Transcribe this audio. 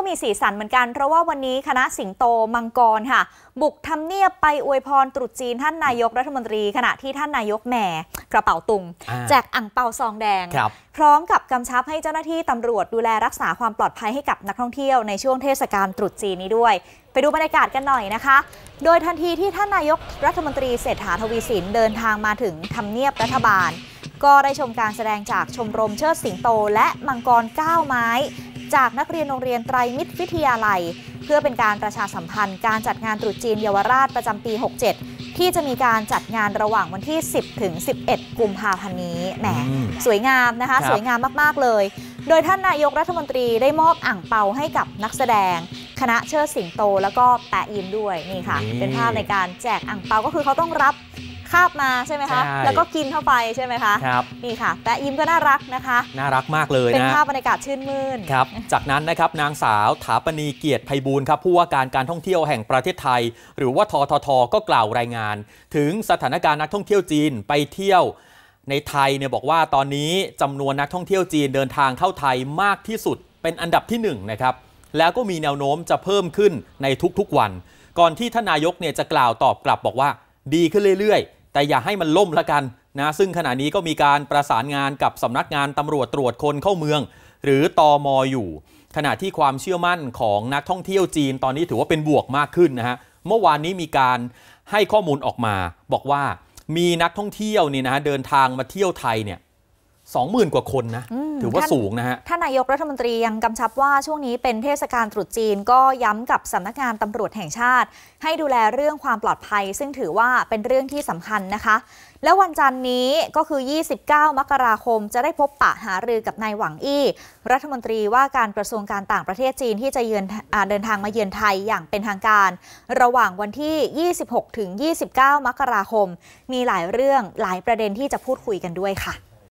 ก็มีสีสันเหมือนกัน เพราะว่าวันนี้คณะสิงโต มังกรค่ะ บุกทำเนียบไปอวยพรตรุษจีนท่านนายกรัฐมนตรีขณะที่ท่านนายกแหมกระเป๋าตุง แจกอ่างเปาซองแดง พร้อมกับกำชับให้เจ้าหน้าที่ตำรวจดูแลรักษาความปลอดภัยให้กับ นักท่องเที่ยวในช่วงเทศกาลตรุษจีนนี้ด้วย ไปดูบรรยากาศกันหน่อยนะคะ โดยทันทีที่ท่านนายกรัฐมนตรีเศรษฐาทวีสินเดินทางมาถึงทำเนียบรัฐบาล ก็ได้ชมการแสดงจากชมรมเชิดสิงโต และมังกร9ไม้จากนักเรียนโรงเรียนไตรมิตรวิทยาลัย เพื่อเป็นการประชาสัมพันธ์การจัดงานตรุษจีนเยาวราชประจำปี 67 ที่จะมีการจัดงานระหว่างวันที่ 10 ถึง 11 กุมภาพันธ์นี้แหมสวยงามนะคะ สวยงามมาก ๆ เลย โดยท่านนายกรัฐมนตรีได้มอบอ่างเปาให้กับนักแสดงคณะเชิดสิงโตแล้วก็แปะยิ้มด้วยนี่ค่ะ เป็นภาพในการแจกอ่างเปาก็คือเขาต้องรับคาบมาใช่ไหมคะแล้วก็กินเข้าไปใช่ไหมคะครับนี่ค่ะแปะยิ้มก็น่ารักนะคะน่ารักมากเลยนะเป็นภาพบรรยากาศชื่นมื่นครับจากนั้นนะครับนางสาวถาปณีเกียรติภัยบูลครับผู้ว่าการการท่องเที่ยวแห่งประเทศไทย หรือว่าทททก็กล่าวรายงาน ถึงสถานการณ์นักท่องเที่ยวจีนไปเที่ยวในไทยเนี่ยบอกว่าตอนนี้ จำนวนนักท่องเที่ยวจีนเดินทางเข้าไทยมากที่สุดเป็นอันดับที่ 1นนะครับ แล้วก็มีแนวโน้มจะเพิ่มขึ้นในทุกๆวัน ก่อนที่ทนายกเนี่ยจะกล่าวตอบกลับบอกว่าดีขึ้นเรื่อยๆแต่อย่าให้มันล่มละกันนะซึ่งขณะนี้ก็มีการประสานงานกับสำนักงานตำรวจตรวจคนเข้าเมือง หรือตอมออยู่ ขณะที่ความเชื่อมั่นของนักท่องเที่ยวจีนตอนนี้ถือว่าเป็นบวกมากขึ้นนะฮะเมื่อวานนี้มีการให้ข้อมูลออกมา บอกว่ามีนักท่องเที่ยวนี่นะเดินทางมาเที่ยวไทยเนี่ย20,000 กว่าคนนะ ถือว่าสูงนะฮะ ท่านนายกรัฐมนตรียังกำชับว่าช่วงนี้เป็นเทศกาลตรุษจีนก็ย้ำกับสำนักงานตำรวจแห่งชาติ ให้ดูแลเรื่องความปลอดภัย ซึ่งถือว่าเป็นเรื่องที่สำคัญนะคะ แล้ววันจันนี้ก็คือ 29 มกราคม จะได้พบปะหารือกับนายหวังอี้รัฐมนตรีว่าการกระทรวงการต่างประเทศจีนที่จะเยือนเดินทางมาเยือนไทยอย่างเป็นทางการ ระหว่างวันที่ 26ถึง29 มกราคม มีหลายเรื่องหลายประเด็นที่จะพูดคุยกันด้วยค่ะ